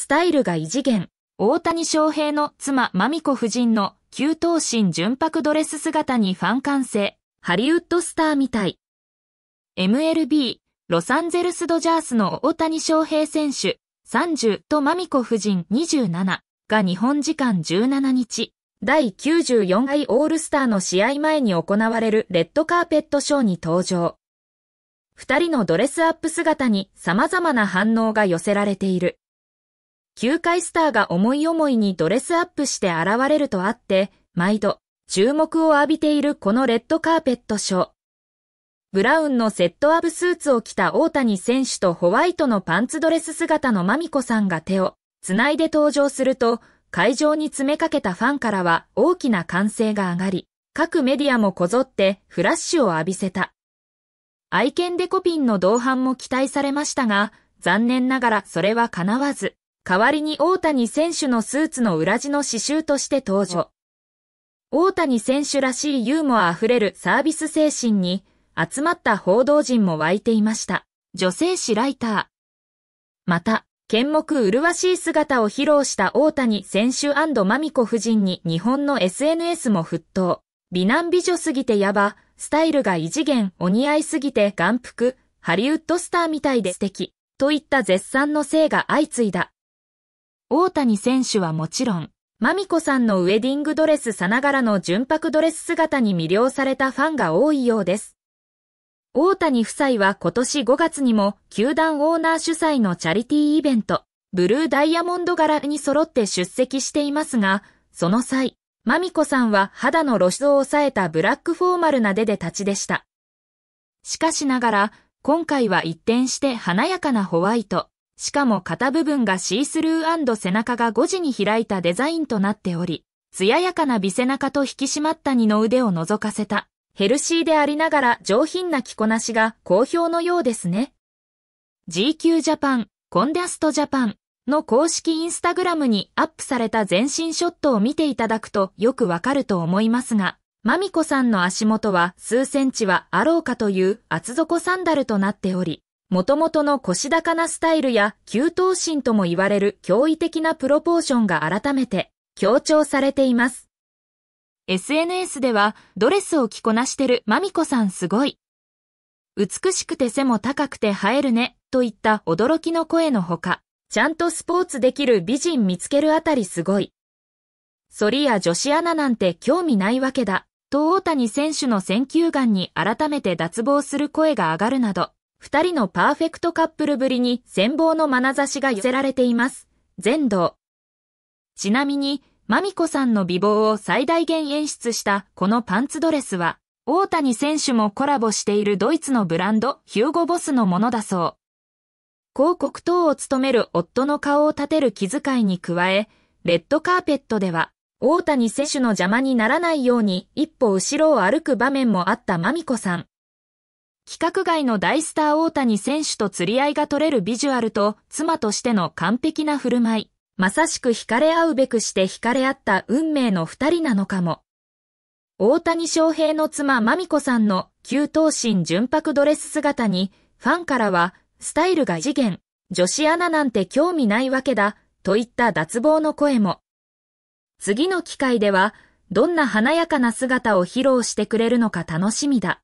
スタイルが異次元、大谷翔平の妻マミコ夫人の急等身純白ドレス姿にファン感性、ハリウッドスターみたい。MLB、ロサンゼルスドジャースの大谷翔平選手30とマミコ夫人27が日本時間17日、第94回オールスターの試合前に行われるレッドカーペットショーに登場。二人のドレスアップ姿に様々な反応が寄せられている。球界スターが思い思いにドレスアップして現れるとあって、毎度注目を浴びているこのレッドカーペットショー。ブラウンのセットアブスーツを着た大谷選手とホワイトのパンツドレス姿のマミコさんが手を繋いで登場すると、会場に詰めかけたファンからは大きな歓声が上がり、各メディアもこぞってフラッシュを浴びせた。愛犬デコピンの同伴も期待されましたが、残念ながらそれは叶わず、代わりに大谷選手のスーツの裏地の刺繍として登場。大谷選手らしいユーモア溢れるサービス精神に集まった報道陣も湧いていました。女性誌ライター。また、剣目麗しい姿を披露した大谷選手マミコ夫人に日本の SNS も沸騰。美男美女すぎてやば、スタイルが異次元、お似合いすぎて眼福、ハリウッドスターみたいで素敵、といった絶賛の性が相次いだ。大谷選手はもちろん、マミコさんのウェディングドレスさながらの純白ドレス姿に魅了されたファンが多いようです。大谷夫妻は今年5月にも球団オーナー主催のチャリティーイベント、ブルーダイヤモンド柄に揃って出席していますが、その際、マミコさんは肌の露出を抑えたブラックフォーマルな出で立ちでした。しかしながら、今回は一転して華やかなホワイト、しかも肩部分がシースルー背中が5時に開いたデザインとなっており、艶やかな美背中と引き締まった二の腕を覗かせた、ヘルシーでありながら上品な着こなしが好評のようですね。GQ ジャパン、コンダストジャパンの公式インスタグラムにアップされた全身ショットを見ていただくとよくわかると思いますが、マミコさんの足元は数センチはあろうかという厚底サンダルとなっており、元々の腰高なスタイルや急頭身とも言われる驚異的なプロポーションが改めて強調されています。SNS ではドレスを着こなしてるマミコさんすごい。美しくて背も高くて映えるねといった驚きの声のほか、ちゃんとスポーツできる美人見つけるあたりすごい。ソリや女子アナなんて興味ないわけだ、と大谷選手の選球眼に改めて脱帽する声が上がるなど、二人のパーフェクトカップルぶりに羨望の眼差しが寄せられています。全道。ちなみに、マミコさんの美貌を最大限演出したこのパンツドレスは、大谷選手もコラボしているドイツのブランド、ヒューゴボスのものだそう。広告等を務める夫の顔を立てる気遣いに加え、レッドカーペットでは、大谷選手の邪魔にならないように一歩後ろを歩く場面もあったマミコさん。規格外の大スター大谷選手と釣り合いが取れるビジュアルと妻としての完璧な振る舞い、まさしく惹かれ合うべくして惹かれ合った運命の二人なのかも。大谷翔平の妻マミコさんの旧頭身純白ドレス姿に、ファンからは、スタイルが異次元、女子アナなんて興味ないわけだ、といった脱帽の声も。次の機会では、どんな華やかな姿を披露してくれるのか楽しみだ。